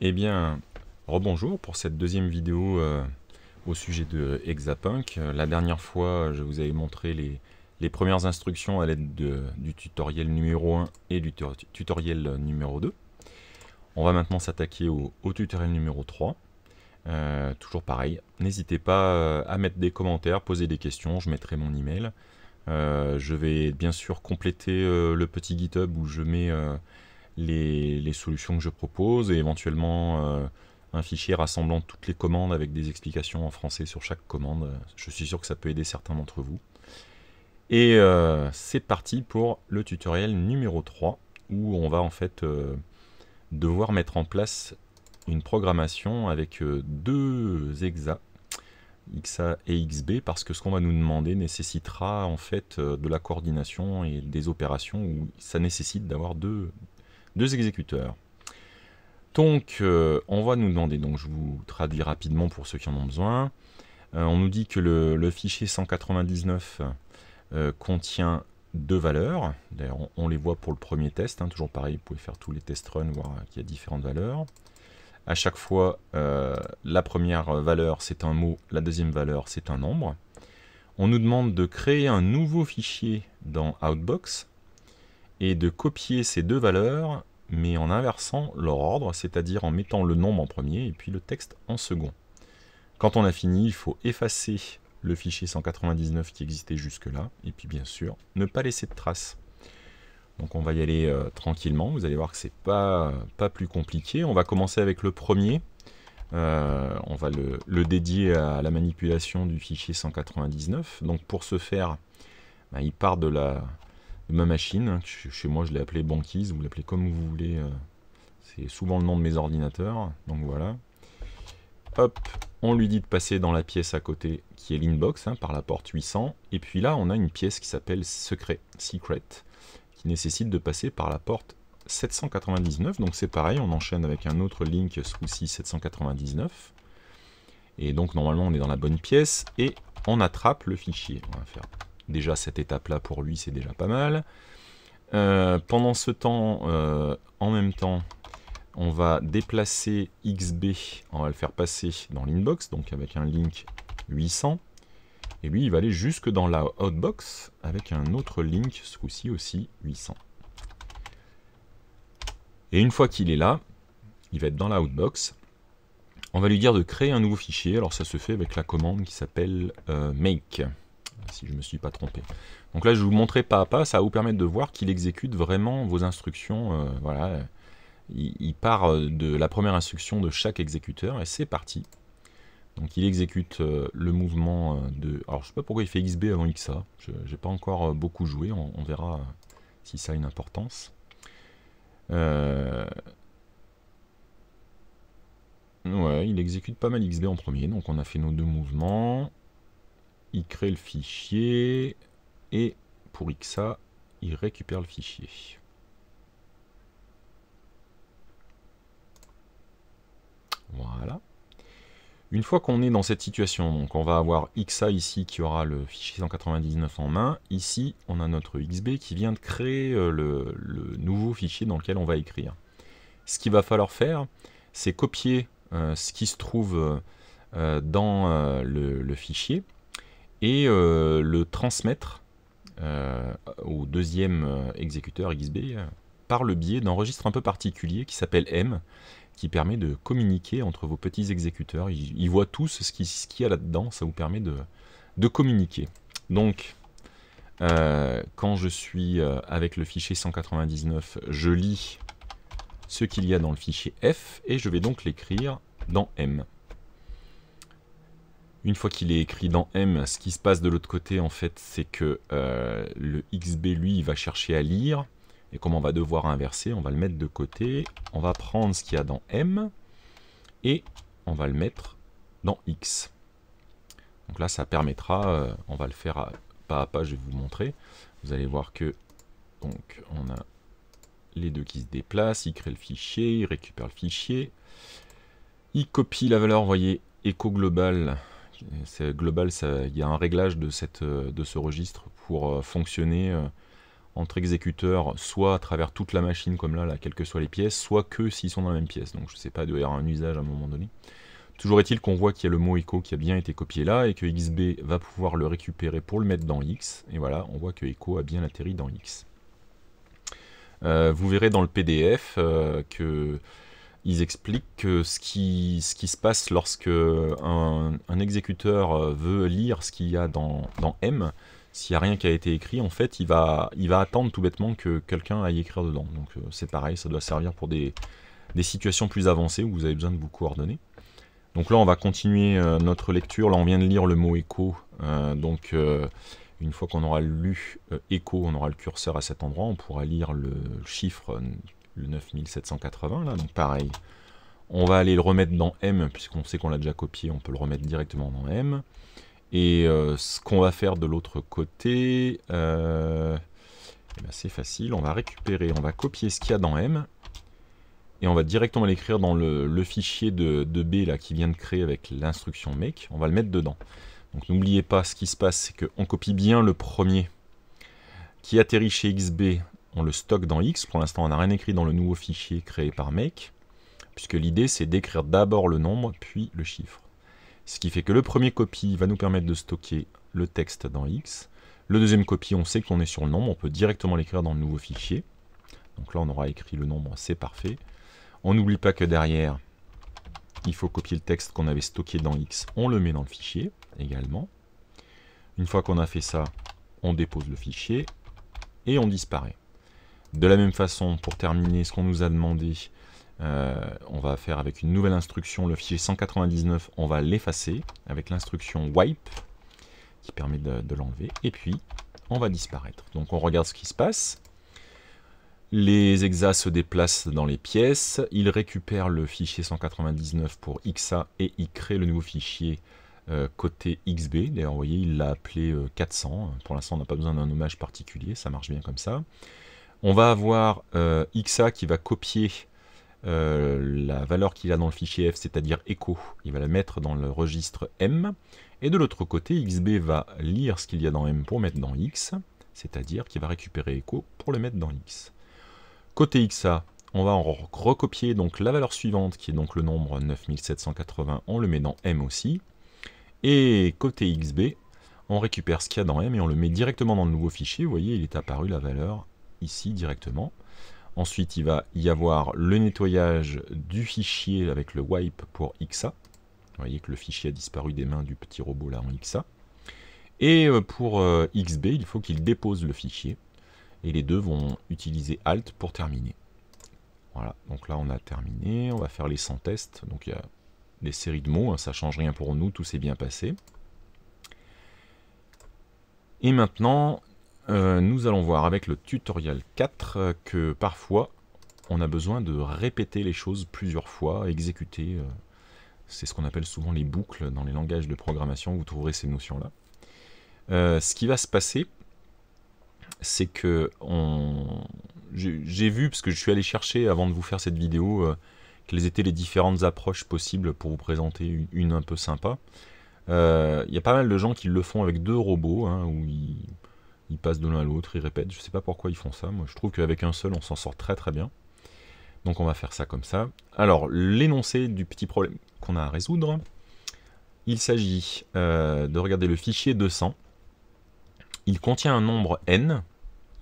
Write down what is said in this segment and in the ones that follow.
Eh bien, rebonjour pour cette deuxième vidéo euh, au sujet de Hexapunk. Euh, la dernière fois, je vous avais montré les, premières instructions à l'aide du tutoriel numéro 1 et du tutoriel numéro 2. On va maintenant s'attaquer au, au, tutoriel numéro 3. Euh, toujours pareil. N'hésitez pas euh, à mettre des commentaires, poser des questions, je mettrai mon email. Euh, je vais bien sûr compléter le petit GitHub où je mets les, les, solutions que je propose et éventuellement un fichier rassemblant toutes les commandes avec des explications en français sur chaque commande. Je suis sûr que ça peut aider certains d'entre vous. Et c'est parti pour le tutoriel numéro 3 où on va en fait devoir mettre en place une programmation avec euh, deux exa, XA et XB, parce que ce qu'on va nous demander nécessitera en fait euh, de la coordination et des opérations où ça nécessite d'avoir deux, deux exécuteurs. Donc, euh, on va nous demander, donc je vous traduis rapidement pour ceux qui en ont besoin. on nous dit que le, fichier 199 contient deux valeurs. D'ailleurs, on, les voit pour le premier test. Hein, toujours pareil, vous pouvez faire tous les test run, voir qu'il y a différentes valeurs. À chaque fois, euh, la première valeur, c'est un mot, la deuxième valeur, c'est un nombre. On nous demande de créer un nouveau fichier dans Outbox et de copier ces deux valeurs, mais en inversant leur ordre, c'est-à-dire en mettant le nombre en premier et puis le texte en second. Quand on a fini, il faut effacer le fichier 199 qui existait jusque-là, et puis bien sûr, ne pas laisser de traces. Donc on va y aller euh, tranquillement. Vous allez voir que c'est pas, pas plus compliqué. On va commencer avec le premier. Euh, on va le, dédier à la manipulation du fichier 199. Donc pour ce faire, bah, il part de, la, de ma machine. Hein, chez moi, je l'ai appelé banquise. Vous l'appelez comme vous voulez. Euh. C'est souvent le nom de mes ordinateurs. Donc voilà. Hop, on lui dit de passer dans la pièce à côté qui est l'inbox hein, par la porte 800. Et puis là, on a une pièce qui s'appelle secret, secret nécessite de passer par la porte 799. Donc c'est pareil, on enchaîne avec un autre link ce coup-ci 799. Et donc normalement on est dans la bonne pièce et on attrape le fichier. On va faire déjà cette étape-là pour lui, c'est déjà pas mal. Euh, pendant ce temps, euh, en même temps, on va déplacer XB, on va le faire passer dans l'inbox, donc avec un link 800. Et lui, il va aller jusque dans la Outbox, avec un autre link, ce coup-ci aussi 800. Et une fois qu'il est là, il va être dans la outbox. On va lui dire de créer un nouveau fichier. Alors ça se fait avec la commande qui s'appelle euh, make, si je ne me suis pas trompé. Donc là, je vais vous montrer pas à pas. Ça va vous permettre de voir qu'il exécute vraiment vos instructions. Euh, voilà, il part euh, de la première instruction de chaque exécuteur et c'est parti. Donc il exécute euh, le mouvement euh, de... Alors je sais pas pourquoi il fait XB avant XA, n'ai pas encore euh, beaucoup joué, on, verra si ça a une importance. Ouais, il exécute pas mal XB en premier, donc on a fait nos deux mouvements. Il crée le fichier, et pour XA, il récupère le fichier. Voilà. Une fois qu'on est dans cette situation, donc on va avoir XA ici qui aura le fichier 199 en main. Ici, on a notre XB qui vient de créer euh, le, nouveau fichier dans lequel on va écrire. Ce qu'il va falloir faire, c'est copier euh, ce qui se trouve euh, dans le, le, fichier et le transmettre au deuxième exécuteur XB par le biais d'un registre un peu particulier qui s'appelle M qui permet de communiquer entre vos petits exécuteurs. Ils, voient tous ce qu'il y a là-dedans, ça vous permet de, communiquer. Donc, euh, quand je suis euh, avec le fichier 199, je lis ce qu'il y a dans le fichier F, et je vais donc l'écrire dans M. Une fois qu'il est écrit dans M, ce qui se passe de l'autre côté, en fait, c'est que euh, le XB, lui, va chercher à lire, et comme on va devoir inverser, on va le mettre de côté. On va prendre ce qu'il y a dans M et on va le mettre dans X. Donc là, ça permettra, euh, on va le faire pas à pas, je vais vous montrer. Vous allez voir que donc on a les deux qui se déplacent, il crée le fichier, il récupère le fichier, il copie la valeur, vous voyez, écho global. Global, il y a un réglage de, cette, euh, de ce registre pour euh, fonctionner entre exécuteurs, soit à travers toute la machine comme là, là quelles que soient les pièces, soit que s'ils sont dans la même pièce. Donc je ne sais pas, il doit un usage à un moment donné. Toujours est-il qu'on voit qu'il y a le mot echo qui a bien été copié là, et que XB va pouvoir le récupérer pour le mettre dans X, et voilà, on voit que echo a bien atterri dans X. Euh, vous verrez dans le PDF qu'ils euh, que expliquent que ce qui, ce qui se passe lorsque un, exécuteur euh, veut lire ce qu'il y a dans, dans M, s'il n'y a rien qui a été écrit, en fait, il va, attendre tout bêtement que quelqu'un aille écrire dedans. Donc euh, c'est pareil, ça doit servir pour des, situations plus avancées où vous avez besoin de vous coordonner. Donc là, on va continuer euh, notre lecture. Là, on vient de lire le mot écho. Euh, donc une fois qu'on aura lu écho, on aura le curseur à cet endroit. On pourra lire le chiffre, le 9780. Là, donc pareil. On va aller le remettre dans M, puisqu'on sait qu'on l'a déjà copié, on peut le remettre directement dans M. Et euh, ce qu'on va faire de l'autre côté, euh, eh ben, c'est facile. On va récupérer, on va copier ce qu'il y a dans M. Et on va directement l'écrire dans le, fichier de, B là, qui vient de créer avec l'instruction make. On va le mettre dedans. Donc n'oubliez pas, ce qui se passe, c'est qu'on copie bien le premier qui atterrit chez XB. On le stocke dans X. Pour l'instant, on n'a rien écrit dans le nouveau fichier créé par make. Puisque l'idée, c'est d'écrire d'abord le nombre, puis le chiffre. Ce qui fait que le premier copie va nous permettre de stocker le texte dans X. Le deuxième copie, on sait qu'on est sur le nombre, on peut directement l'écrire dans le nouveau fichier. Donc là, on aura écrit le nombre, c'est parfait. On n'oublie pas que derrière, il faut copier le texte qu'on avait stocké dans X, on le met dans le fichier également. Une fois qu'on a fait ça, on dépose le fichier et on disparaît. De la même façon, pour terminer, ce qu'on nous a demandé, euh, on va faire avec une nouvelle instruction le fichier 199, on va l'effacer avec l'instruction wipe qui permet de, l'enlever et puis on va disparaître. Donc on regarde ce qui se passe. Les exas se déplacent dans les pièces, ils récupèrent le fichier 199 pour XA et ils créent le nouveau fichier euh, côté XB. D'ailleurs, vous voyez, il l'a appelé 400. Euh, pour l'instant, on n'a pas besoin d'un hommage particulier, ça marche bien comme ça. On va avoir XA qui va copier euh, la valeur qu'il a dans le fichier F, c'est-à-dire echo, il va la mettre dans le registre M. Et de l'autre côté, XB va lire ce qu'il y a dans M pour mettre dans X, c'est-à-dire qu'il va récupérer echo pour le mettre dans X. Côté XA, on va en recopier donc la valeur suivante, qui est donc le nombre 9780, on le met dans M aussi. Et côté XB, on récupère ce qu'il y a dans M et on le met directement dans le nouveau fichier. Vous voyez, il est apparu la valeur ici directement. Ensuite, il va y avoir le nettoyage du fichier avec le wipe pour XA. Vous voyez que le fichier a disparu des mains du petit robot là en XA. Et euh, pour euh, XB, il faut qu'il dépose le fichier. Et les deux vont utiliser Alt pour terminer. Voilà, donc là on a terminé. On va faire les 100 tests. Donc il y a des séries de mots, hein. ça change rien pour nous, tout s'est bien passé. Et maintenant, euh, nous allons voir avec le tutoriel 4 euh, que parfois on a besoin de répéter les choses plusieurs fois, exécuter. Euh, c'est ce qu'on appelle souvent les boucles dans les langages de programmation, vous trouverez ces notions-là. ce qui va se passer, c'est que j'ai vu, parce que je suis allé chercher avant de vous faire cette vidéo, quelles étaient les différentes approches possibles pour vous présenter une, un peu sympa. Il y a pas mal de gens qui le font avec deux robots, hein, où ils ils passent de l'un à l'autre, ils répètent. Je sais pas pourquoi ils font ça. Moi, je trouve qu'avec un seul, on s'en sort très très bien. Donc on va faire ça comme ça. Alors, l'énoncé du petit problème qu'on a à résoudre, il s'agit euh, de regarder le fichier 200. Il contient un nombre n.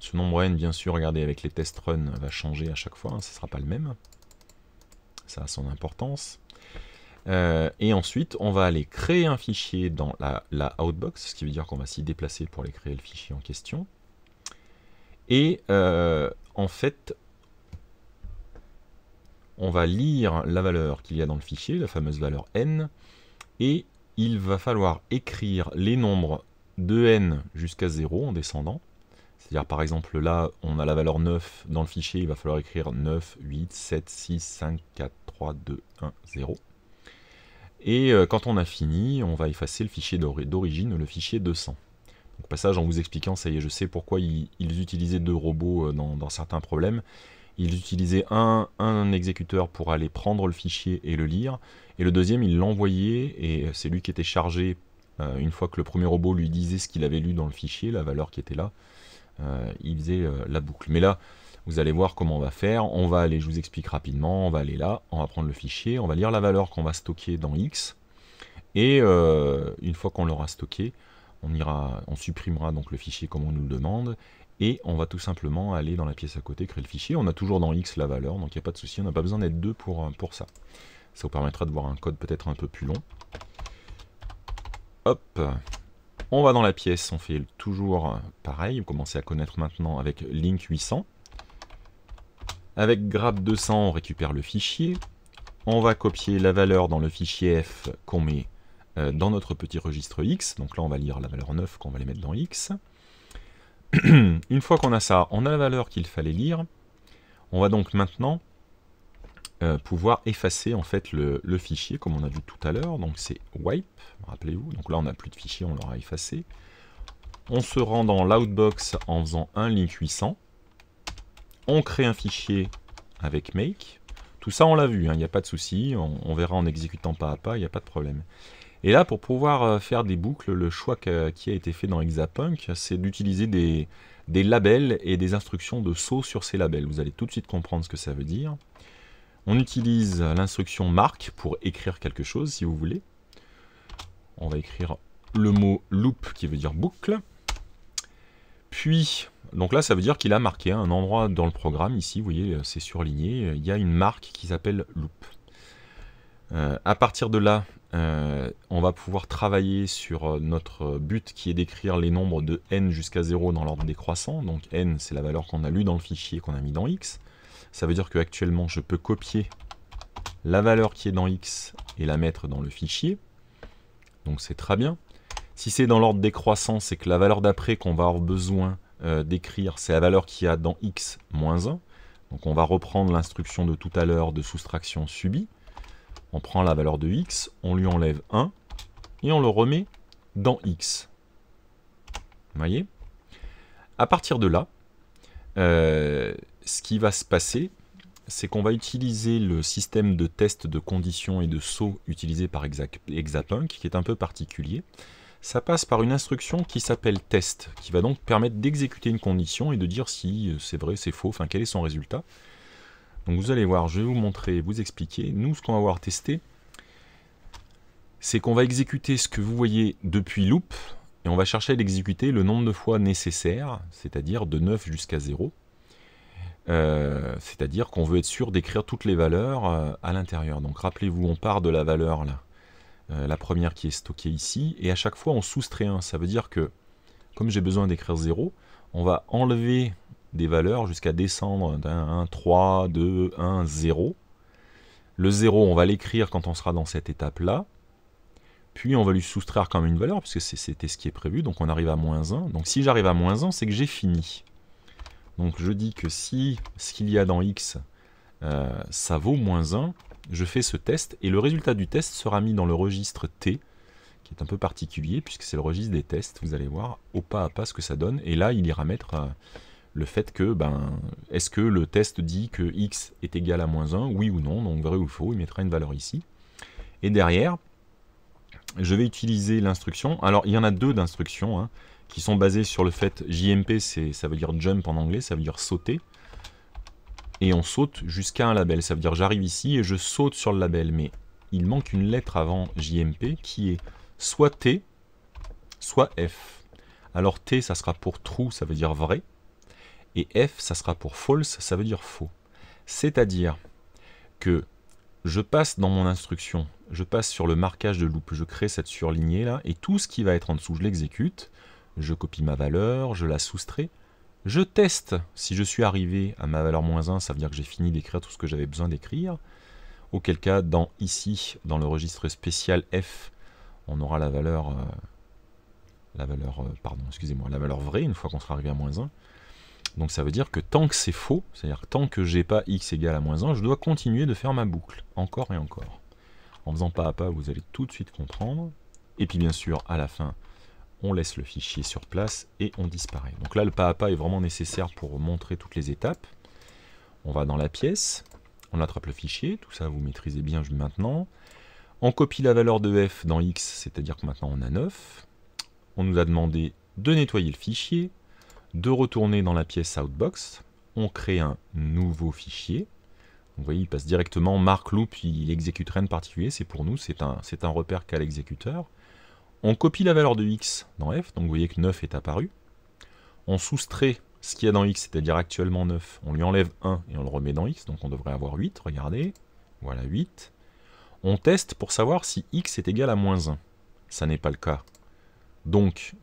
Ce nombre n, bien sûr, regardez, avec les tests run, va changer à chaque fois. Hein, ce ne sera pas le même. Ça a son importance. Euh, et ensuite, on va aller créer un fichier dans la, outbox, ce qui veut dire qu'on va s'y déplacer pour aller créer le fichier en question. Et euh, en fait, on va lire la valeur qu'il y a dans le fichier, la fameuse valeur n, et il va falloir écrire les nombres de n jusqu'à 0 en descendant. C'est-à-dire par exemple là, on a la valeur 9 dans le fichier, il va falloir écrire 9, 8, 7, 6, 5, 4, 3, 2, 1, 0. Et euh, quand on a fini, on va effacer le fichier d'origine, le fichier 200. Donc passage, en vous expliquant, ça y est, je sais pourquoi ils, utilisaient deux robots euh, dans, certains problèmes. Ils utilisaient un, un, exécuteur pour aller prendre le fichier et le lire, et le deuxième, il l'envoyait, et euh, c'est lui qui était chargé, une fois que le premier robot lui disait ce qu'il avait lu dans le fichier, la valeur qui était là, il faisait la boucle. Mais là, vous allez voir comment on va faire. On va aller, je vous explique rapidement, on va aller là, on va prendre le fichier, on va lire la valeur qu'on va stocker dans X. Et euh, une fois qu'on l'aura stocké, on, ira, on supprimera donc le fichier comme on nous le demande. Et on va tout simplement aller dans la pièce à côté, créer le fichier. On a toujours dans X la valeur, donc il n'y a pas de souci, on n'a pas besoin d'être deux pour, euh, pour ça. Ça vous permettra de voir un code peut-être un peu plus long. Hop On va dans la pièce, on fait toujours pareil. Vous commencez à connaître maintenant avec Link 800. Avec grab 200, on récupère le fichier. On va copier la valeur dans le fichier F qu'on met euh, dans notre petit registre X. Donc là, on va lire la valeur 9 qu'on va les mettre dans X. Une fois qu'on a ça, on a la valeur qu'il fallait lire. On va donc maintenant euh, pouvoir effacer en fait le, le, fichier comme on a vu tout à l'heure. Donc c'est wipe, rappelez-vous. Donc là, on n'a plus de fichier, on l'aura effacé. On se rend dans l'outbox en faisant un link 800 on crée un fichier avec make. Tout ça, on l'a vu, il hein, n'y a pas de souci. On, verra en exécutant pas à pas, il n'y a pas de problème. Et là, pour pouvoir euh, faire des boucles, le choix qui a été fait dans Hexapunk, c'est d'utiliser des, labels et des instructions de saut sur ces labels. Vous allez tout de suite comprendre ce que ça veut dire. On utilise l'instruction Mark pour écrire quelque chose, si vous voulez. On va écrire le mot loop qui veut dire boucle. Puis, donc là, ça veut dire qu'il a marqué un endroit dans le programme, ici, vous voyez, euh, c'est surligné, il y a une marque qui s'appelle loop. Euh, à partir de là, euh, on va pouvoir travailler sur notre but qui est d'écrire les nombres de n jusqu'à 0 dans l'ordre décroissant. Donc n, c'est la valeur qu'on a lue dans le fichier qu'on a mis dans x. Ça veut dire qu'actuellement, je peux copier la valeur qui est dans x et la mettre dans le fichier. Donc c'est très bien. Si c'est dans l'ordre décroissant, c'est que la valeur d'après qu'on va avoir besoin euh, d'écrire, c'est la valeur qu'il y a dans x moins 1. Donc on va reprendre l'instruction de tout à l'heure de soustraction subie. On prend la valeur de x, on lui enlève 1, et on le remet dans x. Vous voyez À partir de là, euh, ce qui va se passer, c'est qu'on va utiliser le système de test de conditions et de sauts utilisé par Exapunk, qui est un peu particulier ça passe par une instruction qui s'appelle test, qui va donc permettre d'exécuter une condition et de dire si euh, c'est vrai, c'est faux, enfin quel est son résultat. Donc vous allez voir, je vais vous montrer, vous expliquer. Nous, ce qu'on va voir testé, c'est qu'on va exécuter ce que vous voyez depuis loop, et on va chercher à l'exécuter le nombre de fois nécessaire, c'est-à-dire de 9 jusqu'à 0. Euh, c'est-à-dire qu'on veut être sûr d'écrire toutes les valeurs euh, à l'intérieur. Donc rappelez-vous, on part de la valeur là, euh, la première qui est stockée ici, et à chaque fois on soustrait 1. Ça veut dire que, comme j'ai besoin d'écrire 0, on va enlever des valeurs jusqu'à descendre d'un 1, 3, 2, 1, 0. Le 0, on va l'écrire quand on sera dans cette étape-là. Puis on va lui soustraire quand même une valeur, puisque c'était ce qui est prévu, donc on arrive à moins 1. Donc si j'arrive à moins 1, c'est que j'ai fini. Donc je dis que si ce qu'il y a dans x, euh, ça vaut moins 1, je fais ce test et le résultat du test sera mis dans le registre T, qui est un peu particulier puisque c'est le registre des tests. Vous allez voir au pas à pas ce que ça donne. Et là, il ira mettre euh, le fait que, ben, est-ce que le test dit que x est égal à moins 1, oui ou non, donc vrai ou faux, il mettra une valeur ici. Et derrière, je vais utiliser l'instruction. Alors, il y en a deux d'instructions hein, qui sont basées sur le fait JMP, ça veut dire jump en anglais, ça veut dire sauter et on saute jusqu'à un label. Ça veut dire j'arrive ici et je saute sur le label. Mais il manque une lettre avant JMP qui est soit T, soit F. Alors T, ça sera pour true, ça veut dire vrai. Et F, ça sera pour false, ça veut dire faux. C'est-à-dire que je passe dans mon instruction, je passe sur le marquage de loop, je crée cette surlignée là, et tout ce qui va être en dessous, je l'exécute, je copie ma valeur, je la soustrais, je teste. Si je suis arrivé à ma valeur moins 1, ça veut dire que j'ai fini d'écrire tout ce que j'avais besoin d'écrire. Auquel cas, dans ici, dans le registre spécial F, on aura la valeur... Euh, la valeur, euh, pardon, excusez-moi, la valeur vraie, une fois qu'on sera arrivé à moins 1. Donc ça veut dire que tant que c'est faux, c'est-à-dire tant que j'ai pas x égale à moins 1, je dois continuer de faire ma boucle, encore et encore. En faisant pas à pas, vous allez tout de suite comprendre. Et puis bien sûr, à la fin, on laisse le fichier sur place et on disparaît. Donc là, le pas à pas est vraiment nécessaire pour montrer toutes les étapes. On va dans la pièce, on attrape le fichier, tout ça vous maîtrisez bien maintenant. On copie la valeur de f dans x, c'est-à-dire que maintenant on a 9. On nous a demandé de nettoyer le fichier, de retourner dans la pièce Outbox. On crée un nouveau fichier. Vous voyez, il passe directement mark loop, il exécute rien de particulier. C'est pour nous, c'est un, un repère qu'a l'exécuteur. On copie la valeur de x dans f, donc vous voyez que 9 est apparu. On soustrait ce qu'il y a dans x, c'est-à-dire actuellement 9, on lui enlève 1 et on le remet dans x, donc on devrait avoir 8, regardez, voilà 8. On teste pour savoir si x est égal à moins 1. Ça n'est pas le cas. Donc,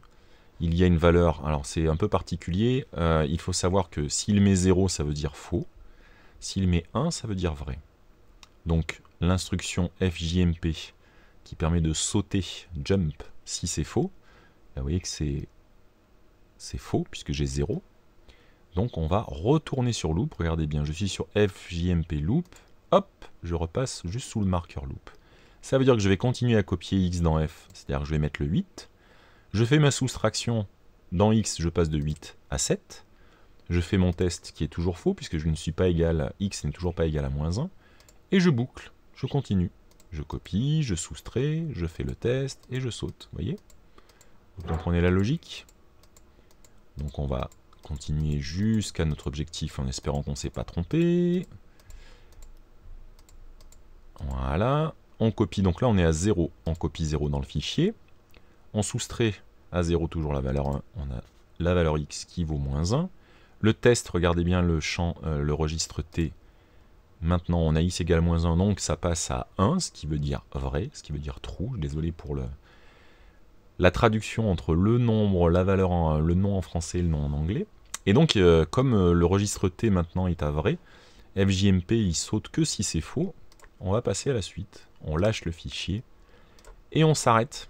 il y a une valeur, alors c'est un peu particulier, euh, il faut savoir que s'il met 0, ça veut dire faux, s'il met 1, ça veut dire vrai. Donc, l'instruction fjmp qui permet de sauter jump si c'est faux. Là, vous voyez que c'est c'est faux puisque j'ai 0. Donc on va retourner sur loop. Regardez bien, je suis sur FJMP loop. Hop, je repasse juste sous le marqueur loop. Ça veut dire que je vais continuer à copier x dans f, c'est-à-dire que je vais mettre le 8. Je fais ma soustraction dans x, je passe de 8 à 7. Je fais mon test qui est toujours faux puisque je ne suis pas égal à x n'est toujours pas égal à moins 1. Et je boucle, je continue. Je copie, je soustrais, je fais le test et je saute. Vous voyez Vous comprenez la logique Donc on va continuer jusqu'à notre objectif en espérant qu'on ne s'est pas trompé. Voilà. On copie, donc là on est à 0. On copie 0 dans le fichier. On soustrait à 0 toujours la valeur 1. On a la valeur x qui vaut moins 1. Le test, regardez bien le champ, euh, le registre T Maintenant, on a x égale moins 1, donc ça passe à 1, ce qui veut dire vrai, ce qui veut dire true. Désolé pour le... la traduction entre le nombre, la valeur, le nom en français et le nom en anglais. Et donc, euh, comme euh, le registre T maintenant est à vrai, FJMP il saute que si c'est faux. On va passer à la suite. On lâche le fichier et on s'arrête.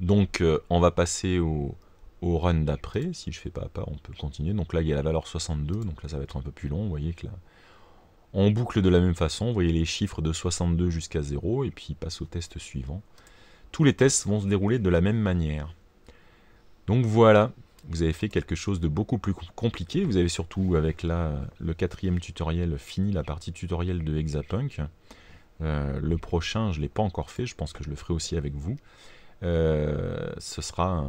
Donc, euh, on va passer au, au run d'après. Si je fais pas à pas, on peut continuer. Donc là, il y a la valeur 62, donc là, ça va être un peu plus long. Vous voyez que là, on boucle de la même façon. Vous voyez les chiffres de 62 jusqu'à 0 et puis il passe au test suivant. Tous les tests vont se dérouler de la même manière. Donc voilà, vous avez fait quelque chose de beaucoup plus compliqué. Vous avez surtout, avec le quatrième tutoriel, fini la partie tutoriel de Hexapunk. Euh, le prochain, je ne l'ai pas encore fait, je pense que je le ferai aussi avec vous. Euh, ce sera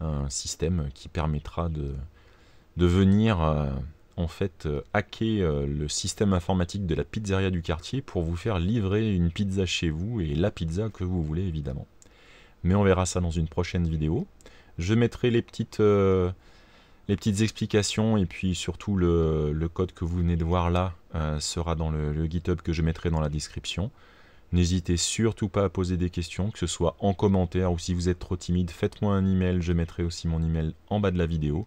un, système qui permettra de, venir... Euh, en fait euh, hacker euh, le système informatique de la pizzeria du quartier pour vous faire livrer une pizza chez vous et la pizza que vous voulez évidemment. Mais on verra ça dans une prochaine vidéo. Je mettrai les petites, euh, les petites explications et puis surtout le, code que vous venez de voir là sera dans le, le, GitHub que je mettrai dans la description. N'hésitez surtout pas à poser des questions, que ce soit en commentaire ou si vous êtes trop timide, faites-moi un email, je mettrai aussi mon email en bas de la vidéo.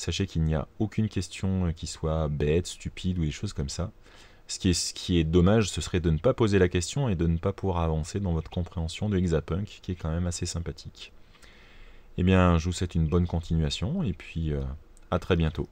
Sachez qu'il n'y a aucune question euh, qui soit bête, stupide ou des choses comme ça. Ce qui, est, dommage, ce serait de ne pas poser la question et de ne pas pouvoir avancer dans votre compréhension de Hexapunk, qui est quand même assez sympathique. Eh bien, je vous souhaite une bonne continuation et puis euh, à très bientôt.